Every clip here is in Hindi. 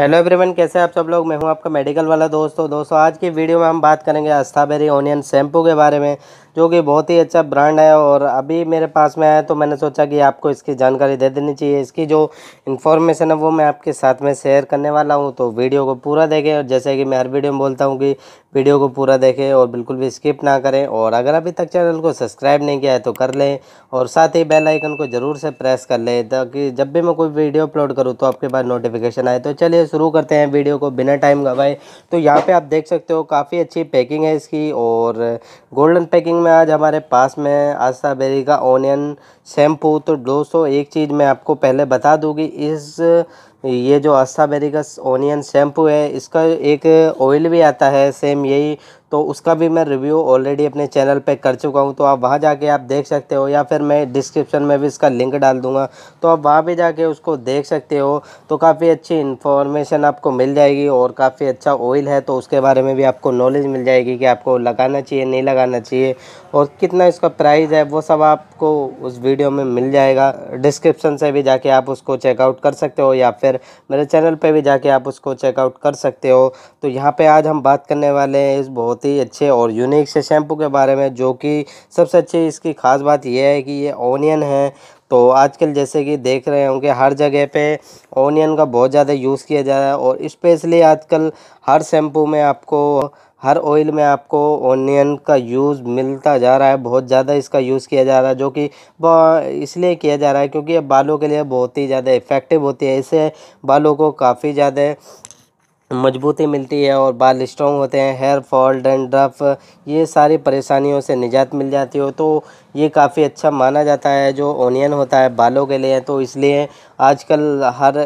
हेलो एवरीवन कैसे हैं आप सब लोग मैं हूं आपका मेडिकल वाला दोस्तों तो दोस्तों आज की वीडियो में हम बात करेंगे अस्थाबेरी ऑनियन शैम्पू के बारे में जो कि बहुत ही अच्छा ब्रांड है और अभी मेरे पास में आया तो मैंने सोचा कि आपको इसकी जानकारी दे देनी चाहिए इसकी जो इन्फॉर्मेशन है वो मैं आपके साथ में शेयर करने वाला हूँ तो वीडियो को पूरा देखें और जैसे कि मैं हर वीडियो में बोलता हूँ कि वीडियो को पूरा देखें और बिल्कुल भी स्किप ना करें और अगर अभी तक चैनल को सब्सक्राइब नहीं किया है तो कर लें और साथ ही बेल आइकन को ज़रूर से प्रेस कर लें ताकि जब भी मैं कोई वीडियो अपलोड करूँ तो आपके पास नोटिफिकेशन आए तो चलिए शुरू करते हैं वीडियो को बिना टाइम गवाए तो यहाँ पे आप देख सकते हो काफ़ी अच्छी पैकिंग है इसकी और गोल्डन पैकिंग में आज हमारे पास में आस्था बेरी का ओनियन शैम्पू तो दोस्तों एक चीज़ मैं आपको पहले बता दूँगी इस ये जो आस्था बेरी का ओनियन शैम्पू है इसका एक ऑयल भी आता है सेम यही तो उसका भी मैं रिव्यू ऑलरेडी अपने चैनल पे कर चुका हूँ तो आप वहाँ जाके आप देख सकते हो या फिर मैं डिस्क्रिप्शन में भी इसका लिंक डाल दूँगा तो आप वहाँ भी जाके उसको देख सकते हो तो काफ़ी अच्छी इन्फॉर्मेशन आपको मिल जाएगी और काफ़ी अच्छा ऑयल है तो उसके बारे में भी आपको नॉलेज मिल जाएगी कि आपको लगाना चाहिए नहीं लगाना चाहिए और कितना इसका प्राइस है वो सब आपको उस वीडियो में मिल जाएगा डिस्क्रिप्शन से भी जाके आप उसको चेकआउट कर सकते हो या फिर मेरे चैनल पर भी जाके आप उसको चेकआउट कर सकते हो तो यहाँ पर आज हम बात करने वाले हैं इस बहुत बहुत ही अच्छे और यूनिक से शैम्पू के बारे में जो कि सबसे अच्छी इसकी ख़ास बात यह है कि ये ओनियन है तो आजकल जैसे कि देख रहे होंगे हर जगह पे ओनियन का बहुत ज़्यादा यूज़ किया जा रहा है और इस्पेशली आजकल हर शैम्पू में आपको हर ऑयल में आपको ओनियन का यूज़ मिलता जा रहा है बहुत ज़्यादा इसका यूज़ किया जा रहा है जो कि इसलिए किया जा रहा है क्योंकि ये बालों के लिए बहुत ही ज़्यादा इफ़ेक्टिव होती है इससे बालों को काफ़ी ज़्यादा मजबूती मिलती है और बाल स्ट्रॉन्ग होते हैं हेयर फॉल डैंड्रफ ये सारी परेशानियों से निजात मिल जाती हो तो ये काफ़ी अच्छा माना जाता है जो ओनियन होता है बालों के लिए तो इसलिए आजकल हर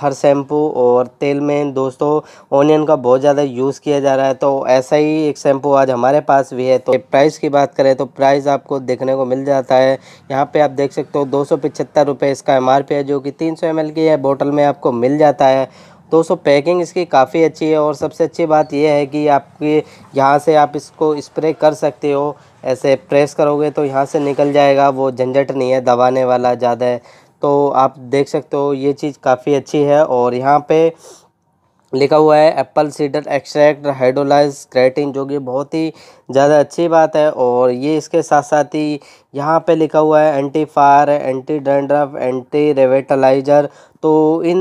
हर शैम्पू और तेल में दोस्तों ओनियन का बहुत ज़्यादा यूज़ किया जा रहा है तो ऐसा ही एक शैम्पू आज हमारे पास भी है तो प्राइस की बात करें तो प्राइस आपको देखने को मिल जाता है यहाँ पे आप देख सकते हो दो सौ इसका एम है जो कि तीन सौ की है बोतल में आपको मिल जाता है दोस्तों पैकिंग इसकी काफ़ी अच्छी है और सबसे अच्छी बात यह है कि आपके यहाँ से आप इसको स्प्रे कर सकते हो ऐसे प्रेस करोगे तो यहाँ से निकल जाएगा वो झंझट नहीं है दबाने वाला ज़्यादा है तो आप देख सकते हो ये चीज़ काफ़ी अच्छी है और यहाँ पे लिखा हुआ है apple cider extract hydrolyzed keratin जो कि बहुत ही ज़्यादा अच्छी बात है और ये इसके साथ साथ ही यहाँ पे लिखा हुआ है anti fire anti dandruff anti revitalizer तो इन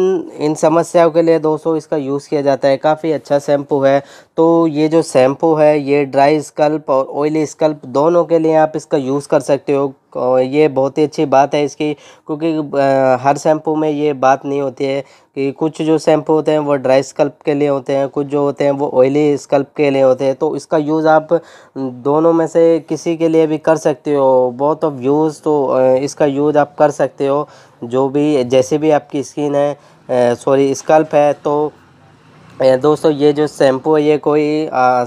इन समस्याओं के लिए दोस्तों इसका यूज़ किया जाता है काफ़ी अच्छा शैम्पू है तो ये जो शैम्पू है ये ड्राई स्कल्प और ऑयली स्कल्प दोनों के लिए आप इसका यूज़ कर सकते हो ये बहुत ही अच्छी बात है इसकी क्योंकि हर शैम्पू में ये बात नहीं होती है कि कुछ जो शैम्पू होते हैं वो ड्राई स्कल्प के लिए होते हैं कुछ जो होते हैं वो ऑयली स्कल्प के लिए होते हैं तो इसका यूज़ आप दोनों में से किसी के लिए भी कर सकते हो बहुत ऑफ यूज़ तो इसका यूज़ आप कर सकते हो जो भी जैसे भी आपकी स्किन है सॉरी स्कल्प है तो दोस्तों ये जो शैम्पू है ये कोई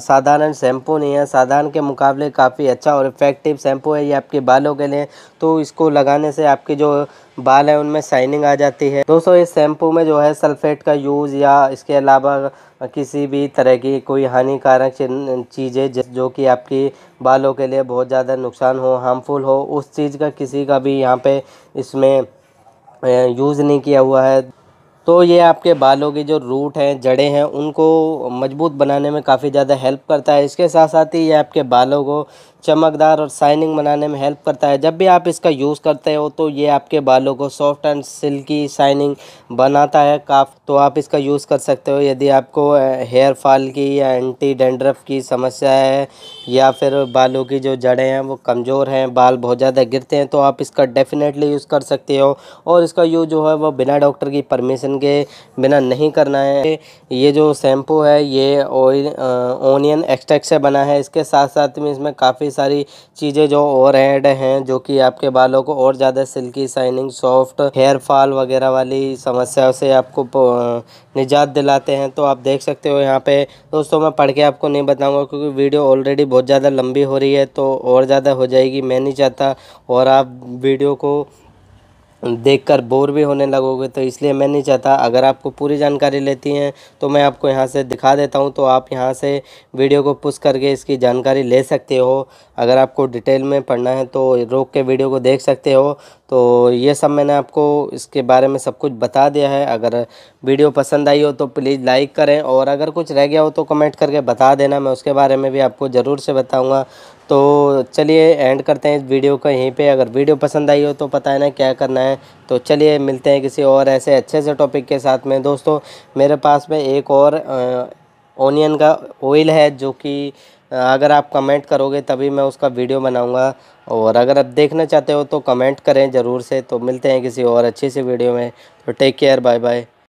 साधारण शैम्पू नहीं है साधारण के मुकाबले काफ़ी अच्छा और इफ़ेक्टिव शैम्पू है ये आपके बालों के लिए तो इसको लगाने से आपके जो बाल हैं उनमें शाइनिंग आ जाती है दोस्तों इस शैम्पू में जो है सल्फेट का यूज़ या इसके अलावा किसी भी तरह की कोई हानिकारक चीज़ें जो कि आपकी बालों के लिए बहुत ज़्यादा नुकसान हो हार्मफुल हो उस चीज़ का किसी का भी यहाँ पे इसमें यूज़ नहीं किया हुआ है तो ये आपके बालों की जो रूट हैं जड़ें हैं उनको मजबूत बनाने में काफ़ी ज़्यादा हेल्प करता है इसके साथ साथ ही ये आपके बालों को चमकदार और शाइनिंग बनाने में हेल्प करता है जब भी आप इसका यूज़ करते हो तो ये आपके बालों को सॉफ्ट एंड सिल्की शाइनिंग बनाता है काफ तो आप इसका यूज़ कर सकते हो यदि आपको हेयर फॉल की या एंटी डेंड्रफ की समस्या है या फिर बालों की जो जड़ें हैं वो कमज़ोर हैं बाल बहुत ज़्यादा गिरते हैं तो आप इसका डेफिनेटली यूज़ कर सकते हो और इसका यूज़ जो है वो बिना डॉक्टर की परमिशन के बिना नहीं करना है ये जो शैम्पू है ये ऑयल ओनियन एक्सट्रैक्ट से बना है इसके साथ साथ में इसमें काफ़ी सारी चीज़ें जो ओवरहेड हैं जो कि आपके बालों को और ज़्यादा silky shining soft hair fall वगैरह वाली समस्याओं से आपको निजात दिलाते हैं तो आप देख सकते हो यहाँ पे दोस्तों मैं पढ़ के आपको नहीं बताऊंगा क्योंकि वीडियो ऑलरेडी बहुत ज़्यादा लंबी हो रही है तो और ज़्यादा हो जाएगी मैं नहीं चाहता और आप वीडियो को देखकर बोर भी होने लगोगे तो इसलिए मैं नहीं चाहता अगर आपको पूरी जानकारी लेती हैं तो मैं आपको यहाँ से दिखा देता हूँ तो आप यहाँ से वीडियो को पुश करके इसकी जानकारी ले सकते हो अगर आपको डिटेल में पढ़ना है तो रोक के वीडियो को देख सकते हो तो ये सब मैंने आपको इसके बारे में सब कुछ बता दिया है अगर वीडियो पसंद आई हो तो प्लीज़ लाइक करें और अगर कुछ रह गया हो तो कमेंट करके बता देना मैं उसके बारे में भी आपको ज़रूर से बताऊंगा तो चलिए एंड करते हैं इस वीडियो को यहीं पे अगर वीडियो पसंद आई हो तो पता है ना क्या करना है तो चलिए मिलते हैं किसी और ऐसे अच्छे से टॉपिक के साथ में दोस्तों मेरे पास में एक और ओनियन का ऑयल है जो कि अगर आप कमेंट करोगे तभी मैं उसका वीडियो बनाऊंगा और अगर आप देखना चाहते हो तो कमेंट करें ज़रूर से तो मिलते हैं किसी और अच्छे से वीडियो में तो टेक केयर बाय बाय